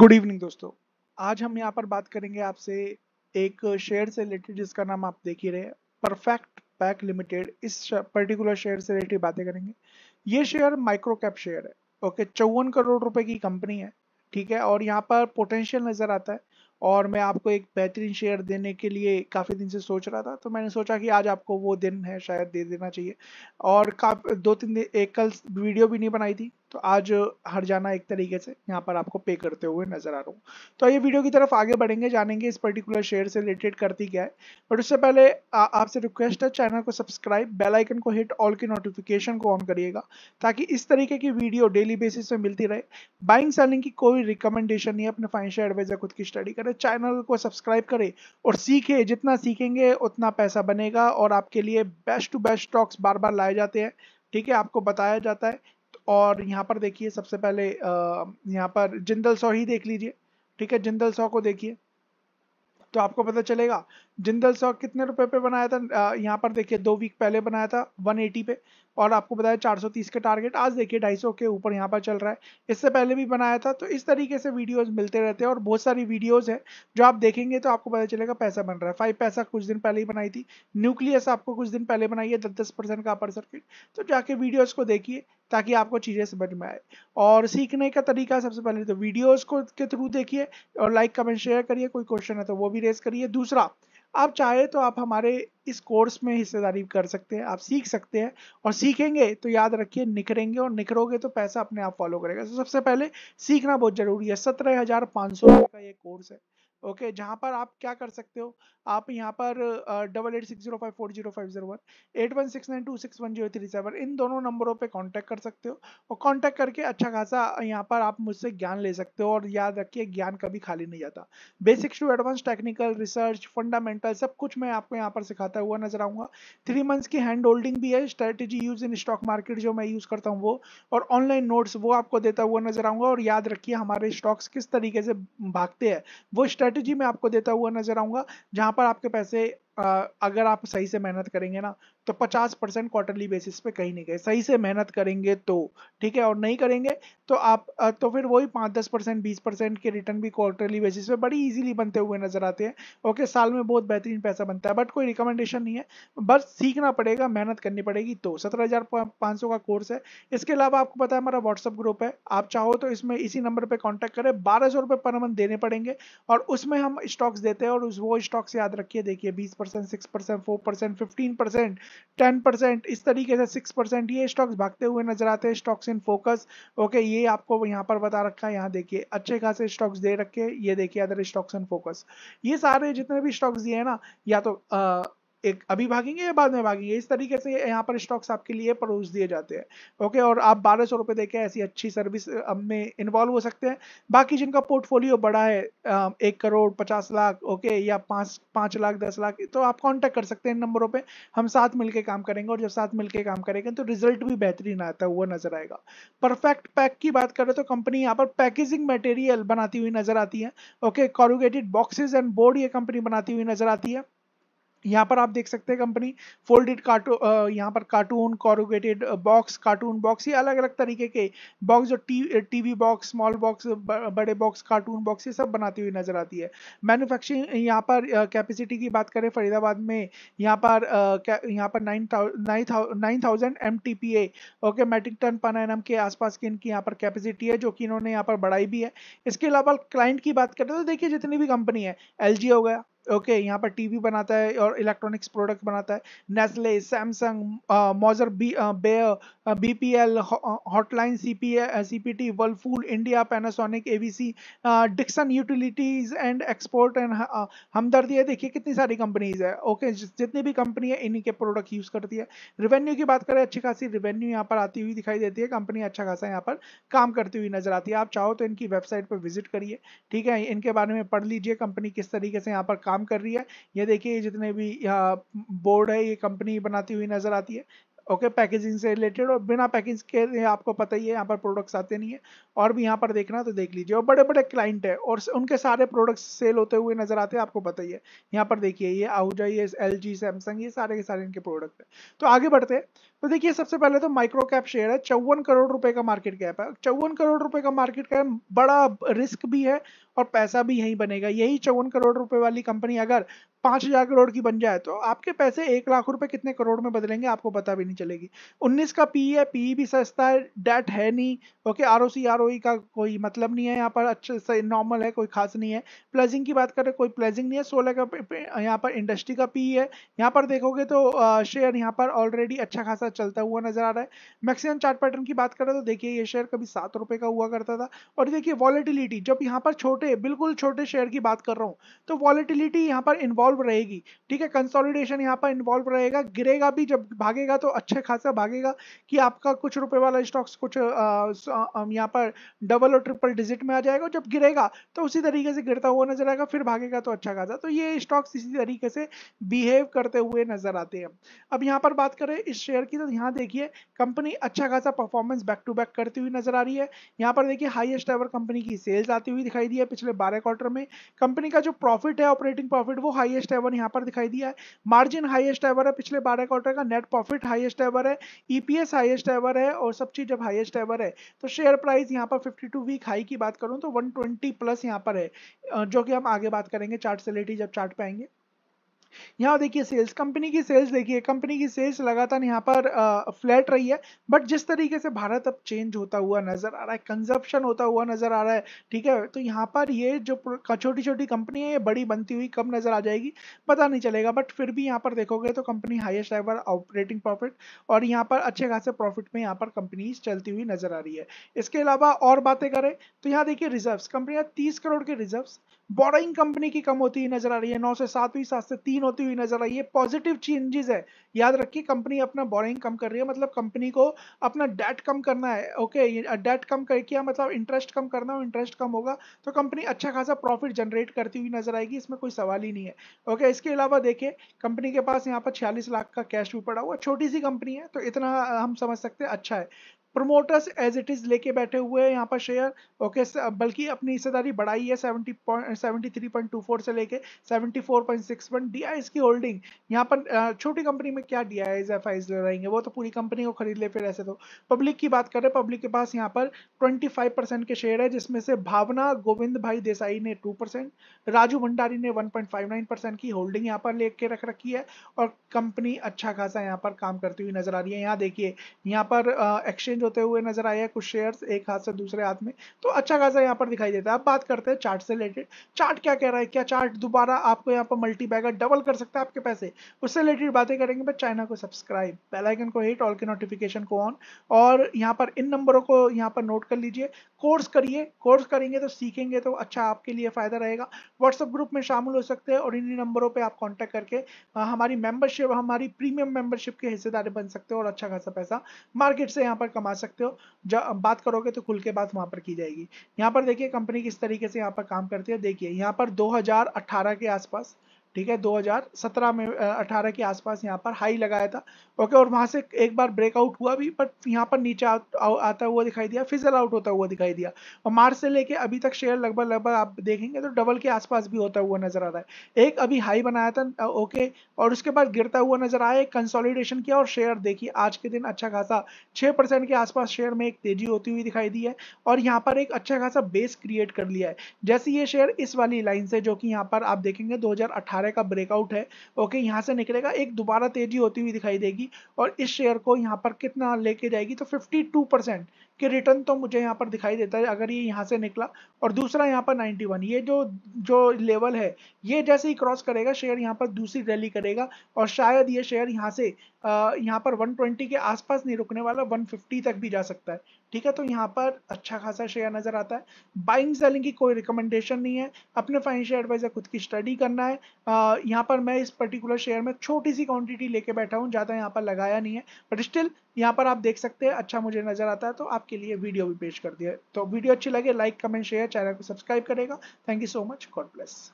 good evening दोस्तों आज हम यहाँ पर बात करेंगे आपसे एक शेयर से रिलेटेड जिसका नाम आप देख ही रहे परफेक्ट पैक लिमिटेड इस पर्टिकुलर शेयर से रिलेटेड बातें करेंगे ये शेयर माइक्रो कैप शेयर है ओके चौवन करोड़ रुपए की कंपनी है ठीक है और यहाँ पर पोटेंशियल नज़र आता है और मैं आपको एक बेहतरीन शेयर देने के लिए काफ़ी दिन से सोच रहा था तो मैंने सोचा कि आज आपको वो दिन है शायद दे देना चाहिए और दो तीन दिन एक कल वीडियो भी नहीं बनाई थी तो आज हर जाना एक तरीके से यहाँ पर आपको पे करते हुए नजर आ रहा हूँ तो ये वीडियो की तरफ आगे बढ़ेंगे जानेंगे इस पर्टिकुलर शेयर से रिलेटेड करती क्या है बट उससे पहले आपसे रिक्वेस्ट है चैनल को सब्सक्राइब बेलाइकन को हिट ऑल की नोटिफिकेशन को ऑन करिएगा ताकि इस तरीके की वीडियो डेली बेसिस पे मिलती रहे बाइंग सेलिंग की कोई रिकमेंडेशन नहीं अपने फाइनेंशियल एडवाइजर खुद की स्टडी करें चैनल को सब्सक्राइब करे और सीखे जितना सीखेंगे उतना पैसा बनेगा और आपके लिए बेस्ट टू बेस्ट स्टॉक्स बार बार लाए जाते हैं ठीक है आपको बताया जाता है और यहाँ पर देखिए सबसे पहले यहाँ पर जिंदल सौ ही देख लीजिए ठीक है जिंदल सौ को देखिए तो आपको पता चलेगा जिंदल स्टॉक कितने रुपए पे बनाया था यहाँ पर देखिए दो वीक पहले बनाया था 180 पे और आपको बताया 430 के टारगेट आज देखिए 250 के ऊपर यहाँ पर चल रहा है इससे पहले भी बनाया था तो इस तरीके से वीडियोस मिलते रहते हैं और बहुत सारी वीडियोस हैं जो आप देखेंगे तो आपको पता चलेगा पैसा बन रहा है फाइव पैसा कुछ दिन पहले ही बनाई थी न्यूक्लियस आपको कुछ दिन पहले बनाई है दस दस परसेंट का अपर सर्किट तो जाके वीडियोज़ को देखिए ताकि आपको चीज़ें समझ में आए और सीखने का तरीका सबसे पहले तो वीडियोज़ को के थ्रू देखिए और लाइक कमेंट शेयर करिए कोई क्वेश्चन है तो वो भी रेस करिए दूसरा आप चाहे तो आप हमारे इस कोर्स में हिस्सेदारी कर सकते हैं आप सीख सकते हैं और सीखेंगे तो याद रखिए निखरेंगे और निखरोगे तो पैसा अपने आप फॉलो करेगा तो सबसे पहले सीखना बहुत जरूरी है सत्रह हजार पाँच सौ का ये कोर्स है ओके okay, जहाँ पर आप क्या कर सकते हो आप यहाँ पर double eight six zero five four zero five zero one eight one six nine two six one zero three seven इन दोनों नंबरों पे कांटेक्ट कर सकते हो और कांटेक्ट करके अच्छा खासा यहाँ पर आप मुझसे ज्ञान ले सकते हो और याद रखिए ज्ञान कभी खाली नहीं जाता basics to advance technical research fundamental सब कुछ मैं आपको यहाँ पर सिखाता हुआ नजर आऊंगा थ्री मंथ्स की हैंड होल्डिंग भी है strategy use in stock market जो मैं यूज करता हूँ वो और ऑनलाइन नोट्स वो आपको देता हुआ नजर आऊंगा और याद रखिए हमारे स्टॉक्स किस तरीके से भागते हैं वो स्ट्रेटेजी मैं आपको देता हुआ नजर आऊंगा जहां पर आपके पैसे अगर आप सही से मेहनत करेंगे ना तो 50 परसेंट क्वार्टरली बेसिस पे कहीं नहीं गए सही से मेहनत करेंगे तो ठीक है और नहीं करेंगे तो आप तो फिर वही पाँच दस परसेंट बीस परसेंट के रिटर्न भी क्वार्टरली बेसिस पे बड़ी इजीली बनते हुए नजर आते हैं ओके साल में बहुत बेहतरीन पैसा बनता है बट कोई रिकमेंडेशन नहीं है बस सीखना पड़ेगा मेहनत करनी पड़ेगी तो सत्रह का कोर्स है इसके अलावा आपको पता है हमारा व्हाट्सअप ग्रुप है आप चाहो तो इसमें इसी नंबर पर कॉन्टैक्ट करें बारह सौ पर मंथ देने पड़ेंगे और उसमें हम स्टॉक्स देते हैं और उस वो स्टॉक्स याद रखिए देखिए बीस percent six percent four percent fifteen percent ten percent इस तरीके से सिक्स परसेंट ये स्टॉक्स भागते हुए नजर आते हैं स्टॉक्स इन फोकस ओके ये आपको यहाँ पर बता रखा है यहाँ देखिए अच्छे खासे स्टॉक्स दे रखे ये देखिए अदर स्टॉक्स इन फोकस ये सारे जितने भी स्टॉक्स दिए हैं ना या तो आ, एक अभी भागेंगे या बाद में भागेंगे इस तरीके से यहाँ पर स्टॉक्स आपके लिए परोस दिए जाते हैं ओके और आप बारह सौ रुपये देकर ऐसी अच्छी सर्विस में इन्वॉल्व हो सकते हैं बाकी जिनका पोर्टफोलियो बड़ा है एक करोड़ पचास लाख ओके या पाँच पाँच लाख दस लाख तो आप कॉन्टैक्ट कर सकते हैं इन नंबरों पर हम साथ मिलकर काम करेंगे और जब साथ मिलकर काम करेंगे तो रिजल्ट भी बेहतरीन आता हुआ नजर आएगा परफेक्ट पैक की बात करें तो कंपनी यहाँ पर पैकेजिंग मटेरियल बनाती हुई नजर आती है okay corrugated boxes and board ये कंपनी बनाती हुई नजर आती है यहाँ पर आप देख सकते हैं कंपनी फोल्डेड कार्टू यहाँ पर carton corrugated box carton box ये अलग अलग तरीके के बॉक्स जो T TV box small box बड़े बॉक्स कार्टून बॉक्स ये सब बनाती हुई नजर आती है मैन्युफैक्चरिंग यहाँ पर कैपेसिटी की बात करें फरीदाबाद में यहाँ पर यहाँ पर nine nine thousand M T P A okay metric ton per annum के आसपास की इनकी यहाँ पर कैपेसिटी है जो कि इन्होंने यहाँ पर बढ़ाई भी है इसके अलावा क्लाइंट की बात करें तो देखिए जितनी भी कंपनी है एल हो गया ओके okay, यहाँ पर टीवी बनाता है और इलेक्ट्रॉनिक्स प्रोडक्ट बनाता है नेस्ले सैमसंग मोजर बी Baer B P L hotline C P C P T Whirlpool India Panasonic A V C Dixon utilities and export and हमदर्दी है देखिए कितनी सारी कंपनीज है ओके okay, जितनी भी कंपनी है इन्हीं के प्रोडक्ट यूज़ करती है रिवेन्यू की बात करें अच्छी खासी रिवेन्यू यहाँ पर आती हुई दिखाई देती है कंपनी अच्छा खासा यहाँ पर काम करती हुई नजर आती है आप चाहो तो इनकी वेबसाइट पर विजिट करिए ठीक है इनके बारे में पढ़ लीजिए कंपनी किस तरीके से यहाँ पर काम कर रही है ये देखिए जितने भी बोर्ड है ये कंपनी बनाती हुई नज़र आती है ओके okay, पैकेजिंग से रिलेटेड और बिना पैकेज के आपको पता ही है यहाँ पर प्रोडक्ट्स आते नहीं है और भी यहाँ पर देखना तो देख लीजिए और बड़े बड़े क्लाइंट है और उनके सारे प्रोडक्ट्स सेल होते हुए नजर आते हैं आपको पता ही है यहाँ पर देखिए ये आहूजा ये एल जी सैमसंग ये सारे के सारे इनके प्रोडक्ट है तो आगे बढ़ते हैं तो देखिए सबसे पहले तो माइक्रो कैप शेयर है चौवन करोड़ रुपए का मार्केट कैप है चौवन करोड़ रुपए का मार्केट कैप बड़ा रिस्क भी है और पैसा भी यही बनेगा यही चौवन करोड़ रुपए वाली कंपनी अगर पांच हजार करोड़ की बन जाए तो आपके पैसे एक लाख रुपए कितने करोड़ में बदलेंगे आपको पता भी नहीं चलेगी उन्नीस का पी है पी भी सस्ता है डेट है नहीं okay R O C R O का कोई मतलब नहीं है यहाँ पर अच्छे से नॉर्मल है कोई खास नहीं है प्लेजिंग की बात करें कोई प्लेजिंग नहीं है सोलह का यहाँ पर इंडस्ट्री का पी है यहाँ पर देखोगे तो शेयर यहाँ पर ऑलरेडी अच्छा खासा चलता हुआ नजर आ रहा है मैक्सिमम चार्ट पैटर्न की बात करें तो देखिए ये शेयर कभी सात रुपये का हुआ करता था और देखिए वॉलिटिलिटी जब यहाँ पर छोटे छोटे बिल्कुल छोटे शेयर की बात कर रहा हूँ तो वॉलिटिलिटी यहाँ पर इन्वॉल्व रहेगी ठीक है कंसोलिडेशन यहाँ पर इन्वॉल्व रहेगा गिरेगा भी जब भागेगा तो अच्छा खासा भागेगा कि आपका कुछ रुपए वाला स्टॉक्स कुछ यहाँ पर डबल और ट्रिपल डिजिट में आ जाएगा जब गिरेगा तो उसी तरीके से गिरता हुआ नजर आएगा फिर भागेगा तो अच्छा खासा तो ये स्टॉक्स इसी तरीके से बिहेव करते हुए नजर आते हैं अब यहाँ पर बात करें इस शेयर की तो यहाँ देखिए कंपनी अच्छा खासा परफॉर्मेंस बैक टू बैक करती हुई नजर आ रही है यहाँ पर देखिए हाईएस्ट एवर कंपनी की सेल्स आती हुई दिखाई दी है पिछले बारह क्वार्टर में कंपनी का जो प्रॉफिट है ऑपरेटिंग प्रॉफिट वो हाईएस्ट एवर यहाँ पर दिखाई दिया है मार्जिन हाईएस्ट एवर है पिछले बारह क्वार्टर का नेट प्रॉफिट हाईएस्ट एवर है ईपीएस हाईएस्ट एवर है और सब चीज जब हाईएस्ट एवर है तो शेयर प्राइस यहाँ पर फिफ्टी टू वीक हाई की बात करूँ तो वन प्लस यहाँ पर है जो कि हम आगे बात करेंगे चार्ट से रिलेटेड जब चार्ट पे आएंगे यहाँ देखिए सेल्स कंपनी की सेल्स देखिए कंपनी की सेल्स लगातार यहाँ पर फ्लैट रही है बट जिस तरीके से भारत अब चेंज होता हुआ नजर आ रहा है कंजप्शन होता हुआ नजर आ रहा है ठीक है तो यहाँ पर ये जो छोटी छोटी कंपनी है ये बड़ी बनती हुई कब नजर आ जाएगी पता नहीं चलेगा बट फिर भी यहाँ पर देखोगे तो company highest ever operating profit और यहाँ पर अच्छे खासे प्रॉफिट में यहाँ पर कंपनीज चलती हुई नजर आ रही है इसके अलावा और बातें करें तो यहाँ देखिए रिजर्व कंपनियां तीस करोड़ के रिजर्व बोरोइंग कंपनी की कम होती हुई नजर आ रही है नौ से सात हुई सात से तीन होती हुई नजर आ रही है पॉजिटिव चेंजेस है याद रखिए कंपनी अपना बोरोइंग कम कर रही है मतलब कंपनी को अपना डेट कम करना है ओके डेट कम कर किया मतलब इंटरेस्ट कम करना है इंटरेस्ट कम होगा तो कंपनी अच्छा खासा प्रॉफिट जनरेट करती हुई नजर आएगी इसमें कोई सवाल ही नहीं है ओके इसके अलावा देखिए कंपनी के पास यहाँ पर छियालीस लाख का कैश भी पड़ा हुआ छोटी सी कंपनी है तो इतना हम समझ सकते हैं अच्छा है प्रमोटर्स एज इट इज लेके बैठे हुए हैं यहाँ पर शेयर ओके बल्कि अपनी हिस्सेदारी बढ़ाई है 70 point seventy three point two four से लेके seventy four point six one D I की होल्डिंग यहाँ पर छोटी कंपनी में क्या डी आई एफ आईज रहेंगे वो तो पूरी कंपनी को खरीद ले फिर ऐसे तो पब्लिक की बात करें पब्लिक के पास यहाँ पर ट्वेंटी फाइव परसेंट के शेयर है जिसमें से भावना गोविंद भाई देसाई ने टू परसेंट राजू भंडारी ने one point five nine percent की होल्डिंग यहाँ पर लेके रख रखी है और कंपनी अच्छा खासा यहाँ पर काम करती हुई नजर आ रही है यहाँ देखिए यहाँ पर एक्सचेंज चेंज होते हुए नजर आए हैं कुछ शेयर्स एक हाथ से दूसरे हाथ में तो अच्छा खासा यहाँ पर दिखाई देता है अब बात करते हैं चार्ट से रिलेटेड चार्ट क्या कह रहा है क्या चार्ट दोबारा आपको यहाँ पर मल्टी बैगर डबल कर सकता है आपके पैसे उससे रिलेटेड बातें करेंगे बट चाइना को सब्सक्राइब बेलाइकन को हिट ऑल के नोटिफिकेशन को ऑन और यहाँ पर इन नंबरों को यहाँ पर नोट कर लीजिए कोर्स करिए कोर्स करेंगे तो सीखेंगे तो अच्छा आपके लिए फ़ायदा रहेगा व्हाट्सअप ग्रुप में शामिल हो सकते हैं और इन्हीं नंबरों पर आप कॉन्टैक्ट करके हाँ, हमारी मेंबरशिप हमारी प्रीमियम मेंबरशिप के हिस्सेदारी बन सकते हैं और अच्छा खासा पैसा मार्केट से यहाँ पर कमा आ सकते हो जब बात करोगे तो खुल के बात वहाँ पर की जाएगी यहाँ पर देखिए कंपनी किस तरीके से यहाँ पर काम करती है देखिए यहाँ पर 2018 के आसपास ठीक है 2017 में 18 के आसपास यहाँ पर हाई लगाया था ओके और वहां से एक बार ब्रेकआउट हुआ भी बट यहाँ पर नीचे आ, आ, आता हुआ दिखाई दिया फिजल आउट होता हुआ दिखाई दिया और मार्च से लेके अभी तक शेयर लगभग लगभग आप देखेंगे तो डबल के आसपास भी होता हुआ नजर आ रहा है एक अभी हाई बनाया था ओके और उसके बाद गिरता हुआ नजर आया कंसोलिडेशन किया और शेयर देखिए आज के दिन अच्छा खासा छः के आसपास शेयर में एक तेजी होती हुई दिखाई दी है और यहाँ पर एक अच्छा खासा बेस क्रिएट कर लिया है जैसे ये शेयर इस वाली लाइन से जो कि यहाँ पर आप देखेंगे दो बारह का ब्रेकआउट है ओके यहाँ से निकलेगा एक दोबारा तेजी होती हुई दिखाई देगी और इस शेयर को यहाँ पर कितना लेके जाएगी तो 52 परसेंट के रिटर्न तो मुझे यहाँ पर दिखाई देता है अगर ये यह यहाँ से निकला और दूसरा यहाँ पर 91 ये जो जो लेवल है ये जैसे ही क्रॉस करेगा शेयर यहाँ पर दूसरी रैली करेगा और शायद ये शेयर यहाँ से यहाँ पर वन के आसपास नहीं रुकने वाला वन तक भी जा सकता है ठीक है तो यहाँ पर अच्छा खासा शेयर नजर आता है बाइंग सेलिंग की कोई रिकमेंडेशन नहीं है अपने फाइनेंशियल एडवाइजर खुद की स्टडी करना है आ, यहाँ पर मैं इस पर्टिकुलर शेयर में छोटी सी क्वांटिटी लेके बैठा हूँ ज़्यादा यहाँ पर लगाया नहीं है बट स्टिल यहाँ पर आप देख सकते हैं अच्छा मुझे नजर आता है तो आपके लिए वीडियो भी पेश कर दिया तो वीडियो अच्छी लगे लाइक कमेंट शेयर चैनल को सब्सक्राइब करेगा thank you so much God bless